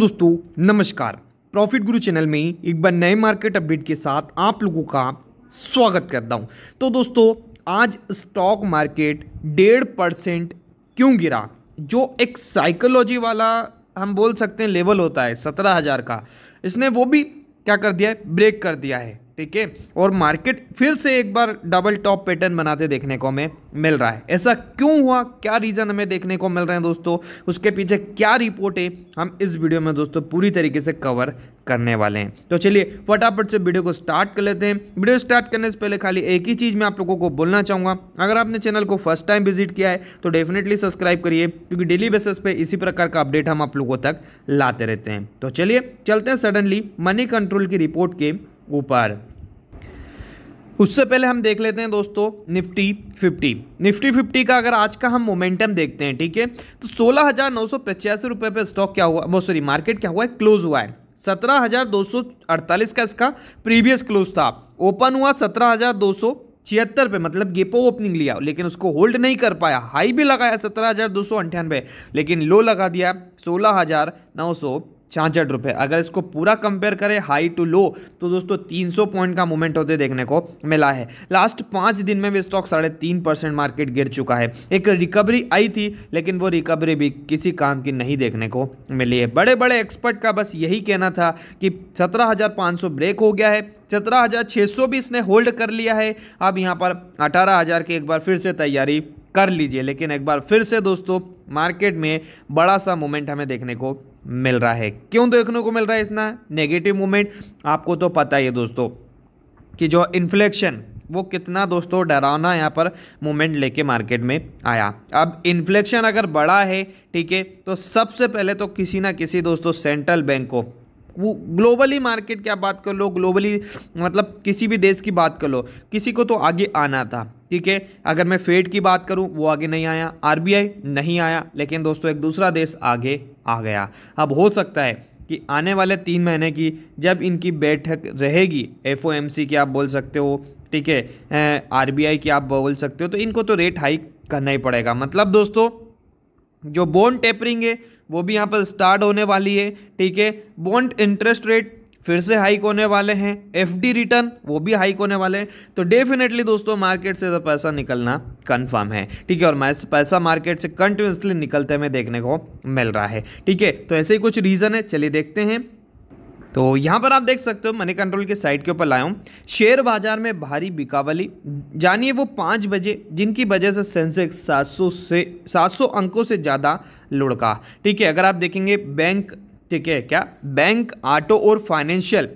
दोस्तों नमस्कार प्रॉफिट गुरु चैनल में एक बार नए मार्केट अपडेट के साथ आप लोगों का स्वागत करता हूं तो दोस्तों आज स्टॉक मार्केट डेढ़ परसेंट क्यों गिरा जो एक साइकोलॉजी वाला हम बोल सकते हैं लेवल होता है सत्रह हज़ार का इसने वो भी क्या कर दिया है ब्रेक कर दिया है ठीक है और मार्केट फिर से एक बार डबल टॉप पैटर्न बनाते देखने को हमें मिल रहा है ऐसा क्यों हुआ क्या रीज़न हमें देखने को मिल रहे हैं दोस्तों उसके पीछे क्या रिपोर्ट है हम इस वीडियो में दोस्तों पूरी तरीके से कवर करने वाले हैं तो चलिए फटाफट से वीडियो को स्टार्ट कर लेते हैं वीडियो स्टार्ट करने से पहले खाली एक ही चीज़ मैं आप लोगों को बोलना चाहूँगा अगर आपने चैनल को फर्स्ट टाइम विजिट किया है तो डेफिनेटली सब्सक्राइब करिए क्योंकि डेली बेसिस पे इसी प्रकार का अपडेट हम आप लोगों तक लाते रहते हैं तो चलिए चलते हैं सडनली मनी कंट्रोल की रिपोर्ट के ऊपर उससे पहले हम देख लेते हैं दोस्तों निफ्टी 50 निफ्टी 50 का अगर आज का हम मोमेंटम देखते हैं ठीक है तो सोलह हज़ार नौ सौ पचासी रुपये पर स्टॉक क्या हुआ सॉरी मार्केट क्या हुआ है क्लोज हुआ है सत्रह हज़ार दो सौ अड़तालीस का इसका प्रीवियस क्लोज था ओपन हुआ सत्रह हज़ार दो सौ छिहत्तर पे मतलब गेपो ओपनिंग लिया लेकिन उसको होल्ड नहीं कर पाया हाई भी लगाया सत्रह हज़ार दो सौ अंठानवे लेकिन लो लगा दिया सोलह हज़ार नौ सौ छाछठ रुपये अगर इसको पूरा कंपेयर करें हाई टू लो तो दोस्तों 300 पॉइंट का मूवमेंट होते देखने को मिला है लास्ट पाँच दिन में भी स्टॉक साढ़े तीन परसेंट मार्केट गिर चुका है एक रिकवरी आई थी लेकिन वो रिकवरी भी किसी काम की नहीं देखने को मिली है बड़े बड़े एक्सपर्ट का बस यही कहना था कि सत्रह ब्रेक हो गया है सत्रह हज़ार छः सौ भी इसने होल्ड कर लिया है अब यहाँ पर अठारह हज़ार की एक बार फिर से तैयारी कर लीजिए लेकिन एक बार फिर से दोस्तों मार्केट में बड़ा सा मोमेंट हमें देखने को मिल रहा है क्यों देखने को मिल रहा है इतना नेगेटिव मूवमेंट आपको तो पता ही है दोस्तों कि जो इन्फ्लेक्शन वो कितना दोस्तों डरावना यहाँ पर मूवमेंट लेके मार्केट में आया अब इन्फ्लेक्शन अगर बड़ा है ठीक है तो सबसे पहले तो किसी ना किसी दोस्तों सेंट्रल बैंक को वो ग्लोबली मार्केट की आप बात कर लो ग्लोबली मतलब किसी भी देश की बात कर लो किसी को तो आगे आना था ठीक है अगर मैं फेड की बात करूं वो आगे नहीं आया आरबीआई नहीं आया लेकिन दोस्तों एक दूसरा देश आगे आ गया अब हो सकता है कि आने वाले तीन महीने की जब इनकी बैठक रहेगी एफ की आप बोल सकते हो ठीक है आर की आप बोल सकते हो तो इनको तो रेट हाइक करना ही पड़ेगा मतलब दोस्तों जो बोन टेपरिंग है वो भी यहाँ पर स्टार्ट होने वाली है ठीक है बॉन्ड इंटरेस्ट रेट फिर से हाइक होने वाले हैं एफ रिटर्न वो भी हाइक होने वाले हैं तो डेफिनेटली दोस्तों मार्केट से तो पैसा निकलना कंफर्म है ठीक है और मैं पैसा मार्केट से कंटिन्यूसली निकलते हुए देखने को मिल रहा है ठीक है तो ऐसे ही कुछ रीज़न है चलिए देखते हैं तो यहाँ पर आप देख सकते हो मनी कंट्रोल के साइट के ऊपर लाया हूँ शेयर बाजार में भारी बिकावली जानिए वो पाँच बजे जिनकी वजह से सेंसेक्स 700 से 700 अंकों से ज़्यादा लुढ़का ठीक है अगर आप देखेंगे बैंक ठीक है क्या बैंक ऑटो और फाइनेंशियल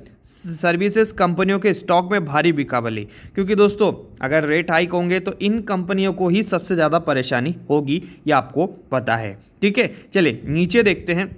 सर्विसेज कंपनियों के स्टॉक में भारी बिकावली क्योंकि दोस्तों अगर रेट हाइक होंगे तो इन कंपनियों को ही सबसे ज़्यादा परेशानी होगी ये आपको पता है ठीक है चलिए नीचे देखते हैं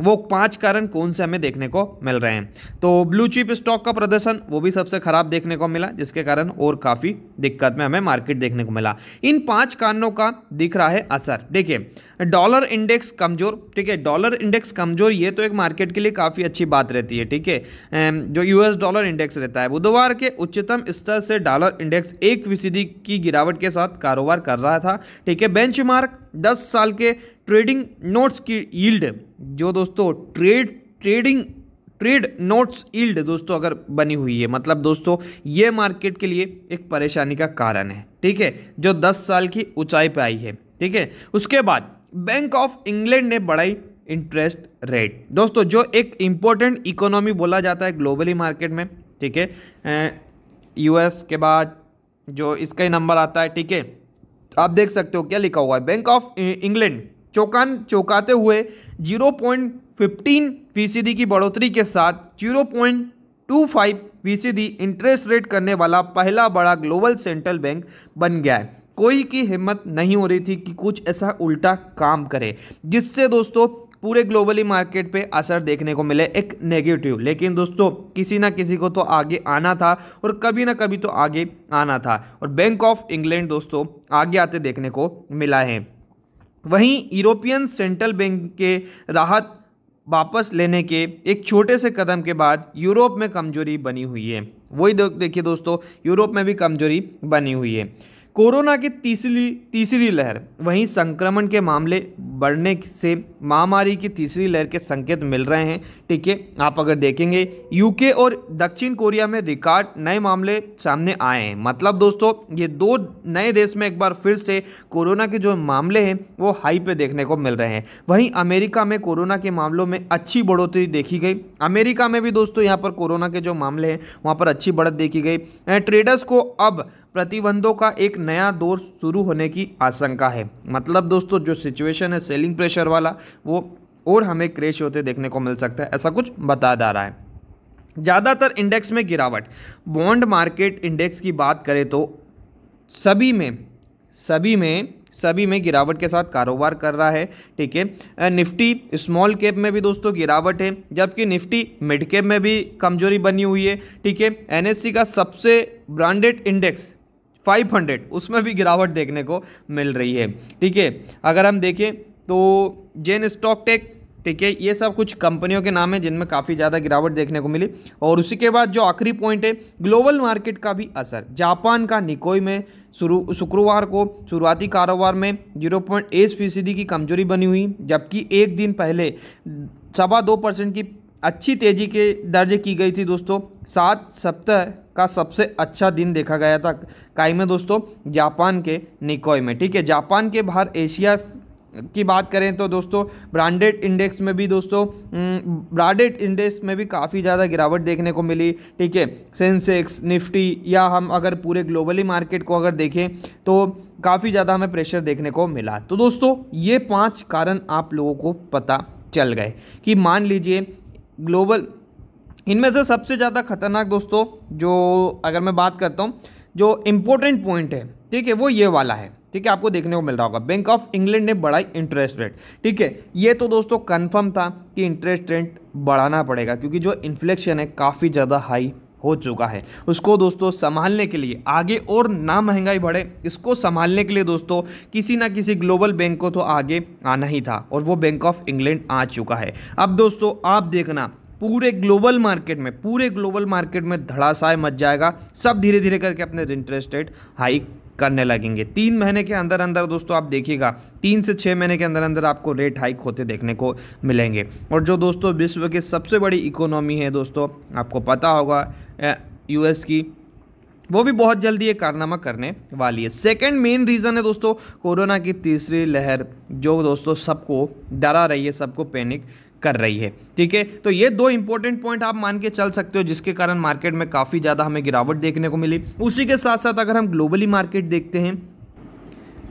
वो पांच कारण कौन से हमें देखने को मिल रहे हैं तो ब्लू चिप स्टॉक का प्रदर्शन वो भी सबसे खराब देखने को मिला जिसके कारण और काफ़ी दिक्कत में हमें मार्केट देखने को मिला इन पांच कारणों का दिख रहा है असर देखिए डॉलर इंडेक्स कमज़ोर ठीक है डॉलर इंडेक्स कमज़ोर ये तो एक मार्केट के लिए काफ़ी अच्छी बात रहती है ठीक है जो यूएस डॉलर इंडेक्स रहता है बुधवार के उच्चतम स्तर से डॉलर इंडेक्स एक फीसदी की गिरावट के साथ कारोबार कर रहा था ठीक है बेंच दस साल के ट्रेडिंग नोट्स की यील्ड जो दोस्तों trade trading trade notes yield दोस्तों अगर बनी हुई है मतलब दोस्तों ये मार्केट के लिए एक परेशानी का कारण है ठीक है जो 10 साल की ऊंचाई पर आई है ठीक है उसके बाद बैंक ऑफ इंग्लैंड ने बढ़ाई इंटरेस्ट रेट दोस्तों जो एक इम्पोर्टेंट इकोनॉमी बोला जाता है ग्लोबली मार्केट में ठीक है यूएस के बाद जो इसका ही नंबर आता है ठीक है आप देख सकते हो क्या लिखा हुआ है बैंक ऑफ इंग्लैंड चौकान चौंकाते हुए जीरो पॉइंट फिफ्टीन फीसदी की बढ़ोतरी के साथ जीरो पॉइंट टू फाइव फीसदी इंटरेस्ट रेट करने वाला पहला बड़ा ग्लोबल सेंट्रल बैंक बन गया है कोई की हिम्मत नहीं हो रही थी कि कुछ ऐसा उल्टा काम करे जिससे दोस्तों पूरे ग्लोबली मार्केट पे असर देखने को मिले एक नेगेटिव लेकिन दोस्तों किसी ना किसी को तो आगे आना था और कभी ना कभी तो आगे आना था और बैंक ऑफ इंग्लैंड दोस्तों आगे आते देखने को मिला है वहीं यूरोपियन सेंट्रल बैंक के राहत वापस लेने के एक छोटे से कदम के बाद यूरोप में कमजोरी बनी हुई है वही देखिए दोस्तों यूरोप में भी कमजोरी बनी हुई है कोरोना की तीसरी तीसरी लहर वहीं संक्रमण के मामले बढ़ने से महामारी की तीसरी लहर के संकेत मिल रहे हैं ठीक है आप अगर देखेंगे यूके और दक्षिण कोरिया में रिकॉर्ड नए मामले सामने आए हैं मतलब दोस्तों ये दो नए देश में एक बार फिर से कोरोना के जो मामले हैं वो हाई पे देखने को मिल रहे हैं वहीं अमेरिका में कोरोना के मामलों में अच्छी बढ़ोतरी देखी गई अमेरिका में भी दोस्तों यहाँ पर कोरोना के जो मामले हैं वहाँ पर अच्छी बढ़त देखी गई ट्रेडर्स को अब प्रतिबंधों का एक नया दौर शुरू होने की आशंका है मतलब दोस्तों जो सिचुएशन है सेलिंग प्रेशर वाला वो और हमें क्रेश होते देखने को मिल सकता है ऐसा कुछ बता जा रहा है ज़्यादातर इंडेक्स में गिरावट बॉन्ड मार्केट इंडेक्स की बात करें तो सभी में सभी में सभी में गिरावट के साथ कारोबार कर रहा है ठीक है निफ्टी स्मॉल कैप में भी दोस्तों गिरावट है जबकि निफ्टी मिड कैप में भी कमजोरी बनी हुई है ठीक है एनएससी e का सबसे ब्रांडेड इंडेक्स 500 उसमें भी गिरावट देखने को मिल रही है ठीक है अगर हम देखें तो जेन स्टॉक टेक ठीक है ये सब कुछ कंपनियों के नाम है जिनमें काफ़ी ज़्यादा गिरावट देखने को मिली और उसी के बाद जो आखिरी पॉइंट है ग्लोबल मार्केट का भी असर जापान का निकोई में शुरू शुक्रवार को शुरुआती कारोबार में जीरो पॉइंट एस फीसदी की कमजोरी बनी हुई जबकि एक दिन पहले सवा दो परसेंट की अच्छी तेज़ी के दर्ज की गई थी दोस्तों सात सप्ताह का सबसे अच्छा दिन देखा गया था काई में दोस्तों जापान के निकोय में ठीक है जापान के बाहर एशिया की बात करें तो दोस्तों ब्रांडेड इंडेक्स में भी दोस्तों ब्रांडेड इंडेक्स में भी काफ़ी ज़्यादा गिरावट देखने को मिली ठीक है सेंसेक्स निफ्टी या हम अगर पूरे ग्लोबली मार्केट को अगर देखें तो काफ़ी ज़्यादा हमें प्रेशर देखने को मिला तो दोस्तों ये पांच कारण आप लोगों को पता चल गए कि मान लीजिए ग्लोबल इनमें से सबसे ज़्यादा खतरनाक दोस्तों जो अगर मैं बात करता हूँ जो इम्पोर्टेंट पॉइंट है ठीक है वो ये वाला है ठीक है आपको देखने को मिल रहा होगा बैंक ऑफ इंग्लैंड ने बढ़ाई इंटरेस्ट रेट ठीक है ये तो दोस्तों कंफर्म था कि इंटरेस्ट रेट बढ़ाना पड़ेगा क्योंकि जो इन्फ्लेक्शन है काफ़ी ज़्यादा हाई हो चुका है उसको दोस्तों संभालने के लिए आगे और ना महंगाई बढ़े इसको संभालने के लिए दोस्तों किसी ना किसी ग्लोबल बैंक को तो आगे आना ही था और वो बैंक ऑफ इंग्लैंड आ चुका है अब दोस्तों आप देखना पूरे ग्लोबल मार्केट में पूरे ग्लोबल मार्केट में धड़ासाए मच जाएगा सब धीरे धीरे करके अपने इंटरेस्ट रेट हाइक करने लगेंगे तीन महीने के अंदर अंदर दोस्तों आप देखिएगा तीन से छः महीने के अंदर अंदर आपको रेट हाइक होते देखने को मिलेंगे और जो दोस्तों विश्व की सबसे बड़ी इकोनॉमी है दोस्तों आपको पता होगा यूएस की वो भी बहुत जल्दी ये कारनामा करने वाली है सेकंड मेन रीज़न है दोस्तों कोरोना की तीसरी लहर जो दोस्तों सबको डरा रही है सबको पैनिक कर रही है ठीक है तो ये दो इंपॉर्टेंट पॉइंट आप मान के चल सकते हो जिसके कारण मार्केट में काफ़ी ज़्यादा हमें गिरावट देखने को मिली उसी के साथ साथ अगर हम ग्लोबली मार्केट देखते हैं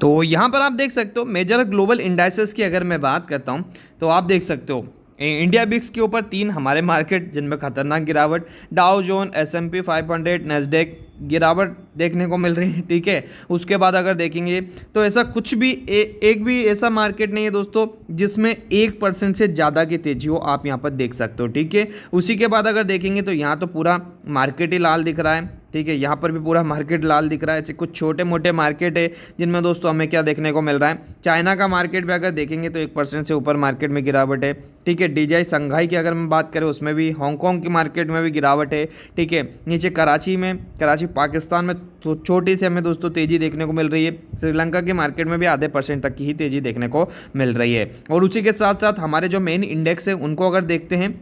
तो यहाँ पर आप देख सकते हो मेजर ग्लोबल इंडाइसेस की अगर मैं बात करता हूँ तो आप देख सकते हो इंडिया बिक्स के ऊपर तीन हमारे मार्केट जिनमें खतरनाक गिरावट Dow Jones S M P five hundred Nasdaq गिरावट देखने को मिल रही है ठीक है उसके बाद अगर देखेंगे तो ऐसा कुछ भी ए, एक भी ऐसा मार्केट नहीं है दोस्तों जिसमें एक परसेंट से ज़्यादा की तेजी हो आप यहाँ पर देख सकते हो ठीक है उसी के बाद अगर देखेंगे तो यहाँ तो पूरा मार्केट ही लाल दिख रहा है ठीक है यहाँ पर भी पूरा मार्केट लाल दिख रहा है कुछ छोटे मोटे मार्केट है जिनमें दोस्तों हमें क्या देखने को मिल रहा है चाइना का मार्केट भी अगर देखेंगे तो एक परसेंट से ऊपर मार्केट में गिरावट है ठीक है डीजाई संघाई की अगर हम बात करें उसमें भी हांगकॉन्ग की मार्केट में भी गिरावट है ठीक है नीचे कराची में कराची पाकिस्तान में तो छोटी सी हमें दोस्तों तेज़ी देखने को मिल रही है श्रीलंका की मार्केट में भी आधे परसेंट तक की ही तेज़ी देखने को मिल रही है और उसी के साथ साथ हमारे जो मेन इंडेक्स है उनको अगर देखते हैं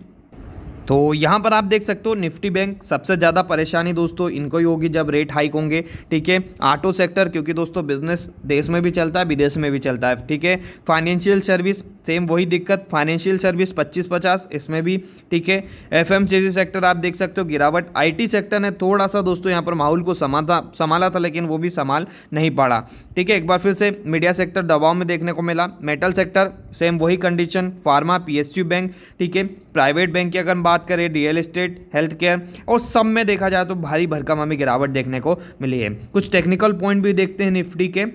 तो यहाँ पर आप देख सकते हो निफ्टी बैंक सबसे ज़्यादा परेशानी दोस्तों इनको ही होगी जब रेट हाइक होंगे ठीक है ऑटो सेक्टर क्योंकि दोस्तों बिजनेस देश में भी चलता है विदेश में भी चलता है ठीक है फाइनेंशियल सर्विस सेम वही दिक्कत फाइनेंशियल सर्विस पच्चीस पचास इसमें भी ठीक है एफ एम सेक्टर आप देख सकते हो गिरावट आईटी सेक्टर ने थोड़ा सा दोस्तों यहाँ पर माहौल को संभाला संभाला था लेकिन वो भी संभाल नहीं पाड़ा ठीक है एक बार फिर से मीडिया सेक्टर दबाव में देखने को मिला मेटल सेक्टर सेम वही कंडीशन फार्मा पीएसयू बैंक ठीक है प्राइवेट बैंक की अगर हम बात करें रियल एस्टेट हेल्थ केयर और सब में देखा जाए तो भारी भरकम हमें गिरावट देखने को मिली है कुछ टेक्निकल पॉइंट भी देखते हैं निफ्टी के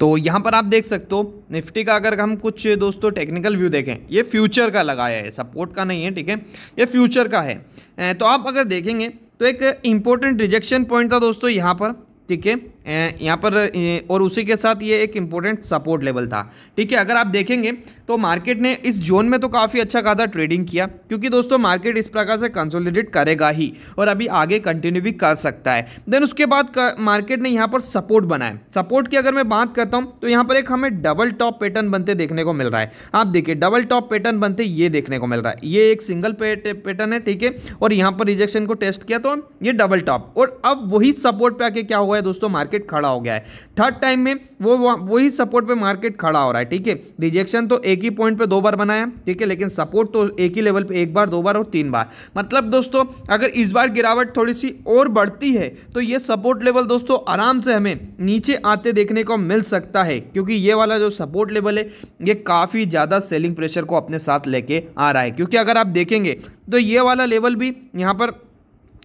तो यहाँ पर आप देख सकते हो निफ्टी का अगर हम कुछ दोस्तों टेक्निकल व्यू देखें ये फ्यूचर का लगाया है सपोर्ट का नहीं है ठीक है ये फ्यूचर का है तो आप अगर देखेंगे तो एक इम्पोर्टेंट रिजेक्शन पॉइंट था दोस्तों यहाँ पर ठीक है यहाँ पर और उसी के साथ ये एक इम्पोर्टेंट सपोर्ट लेवल था ठीक है अगर आप देखेंगे तो मार्केट ने इस जोन में तो काफ़ी अच्छा खासा ट्रेडिंग किया क्योंकि दोस्तों मार्केट इस प्रकार से कंसोलिडेट करेगा ही और अभी आगे कंटिन्यू भी कर सकता है देन उसके बाद मार्केट ने यहाँ पर सपोर्ट बनाया सपोर्ट की अगर मैं बात करता हूँ तो यहाँ पर एक हमें डबल टॉप पैटर्न बनते देखने को मिल रहा है आप देखिए डबल टॉप पैटर्न बनते ये देखने को मिल रहा है ये एक सिंगल पैटर्न है ठीक है और यहाँ पर रिजेक्शन को टेस्ट किया तो ये डबल टॉप और अब वही सपोर्ट पर आके क्या हुआ है दोस्तों मार्केट मार्केट खड़ा हो गया है थर्ड टाइम में वो वही सपोर्ट पर मार्केट खड़ा हो रहा है ठीक है रिजेक्शन तो एक ही पॉइंट पे दो बार बनाया ठीक है लेकिन सपोर्ट तो एक ही लेवल पे एक बार दो बार और तीन बार मतलब दोस्तों अगर इस बार गिरावट थोड़ी सी और बढ़ती है तो ये सपोर्ट लेवल दोस्तों आराम से हमें नीचे आते देखने को मिल सकता है क्योंकि ये वाला जो सपोर्ट लेवल है ये काफ़ी ज़्यादा सेलिंग प्रेशर को अपने साथ लेके आ रहा है क्योंकि अगर आप देखेंगे तो ये वाला लेवल भी यहाँ पर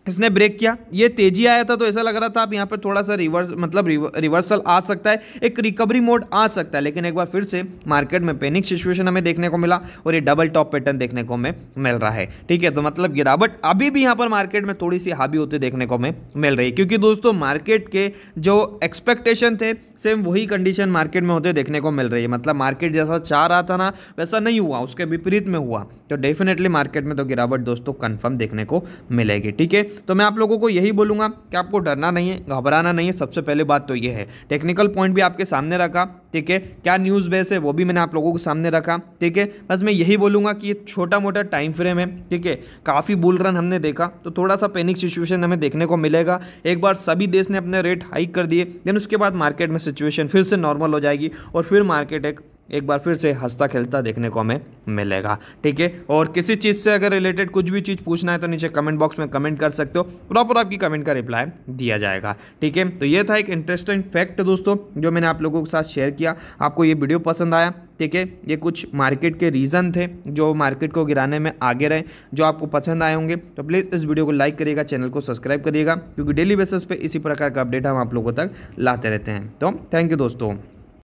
इसने ब्रेक किया ये तेजी आया था तो ऐसा लग रहा था आप यहाँ पर थोड़ा सा रिवर्स मतलब रिवर्सल आ सकता है एक रिकवरी मोड आ सकता है लेकिन एक बार फिर से मार्केट में पैनिक सिचुएशन हमें देखने को मिला और ये डबल टॉप पैटर्न देखने को हमें मिल रहा है ठीक है तो मतलब गिरावट अभी भी यहाँ पर मार्केट में थोड़ी सी हावी होती देखने को हमें मिल रही है क्योंकि दोस्तों मार्केट के जो एक्सपेक्टेशन थे सेम वही कंडीशन मार्केट में होते देखने को मिल रही है मतलब मार्केट जैसा चाह रहा था ना वैसा नहीं हुआ उसके विपरीत में हुआ तो डेफिनेटली मार्केट में तो गिरावट दोस्तों कन्फर्म देखने को मिलेगी ठीक है तो मैं आप लोगों को यही बोलूँगा कि आपको डरना नहीं है घबराना नहीं है सबसे पहले बात तो ये है टेक्निकल पॉइंट भी आपके सामने रखा ठीक है क्या न्यूज़ बेस है वो भी मैंने आप लोगों के सामने रखा ठीक है बस मैं यही बोलूँगा कि ये छोटा मोटा टाइम फ्रेम है ठीक है काफ़ी बुल रन हमने देखा तो थोड़ा सा पैनिक सिचुएशन हमें देखने को मिलेगा एक बार सभी देश ने अपने रेट हाइक कर दिए देन उसके बाद मार्केट में सिचुएशन फिर से नॉर्मल हो जाएगी और फिर मार्केट एक एक बार फिर से हंसता खेलता देखने को हमें मिलेगा ठीक है और किसी चीज़ से अगर रिलेटेड कुछ भी चीज़ पूछना है तो नीचे कमेंट बॉक्स में कमेंट कर सकते हो प्रॉपर आपकी कमेंट का रिप्लाई दिया जाएगा ठीक है तो ये था एक इंटरेस्टिंग फैक्ट दोस्तों जो मैंने आप लोगों के साथ शेयर किया आपको ये वीडियो पसंद आया ठीक है ये कुछ मार्केट के रीज़न थे जो मार्केट को गिराने में आगे रहे जो आपको पसंद आए होंगे तो प्लीज़ इस वीडियो को लाइक करिएगा चैनल को सब्सक्राइब करिएगा क्योंकि डेली बेसिस पे इसी प्रकार का अपडेट हम आप लोगों तक लाते रहते हैं तो थैंक यू दोस्तों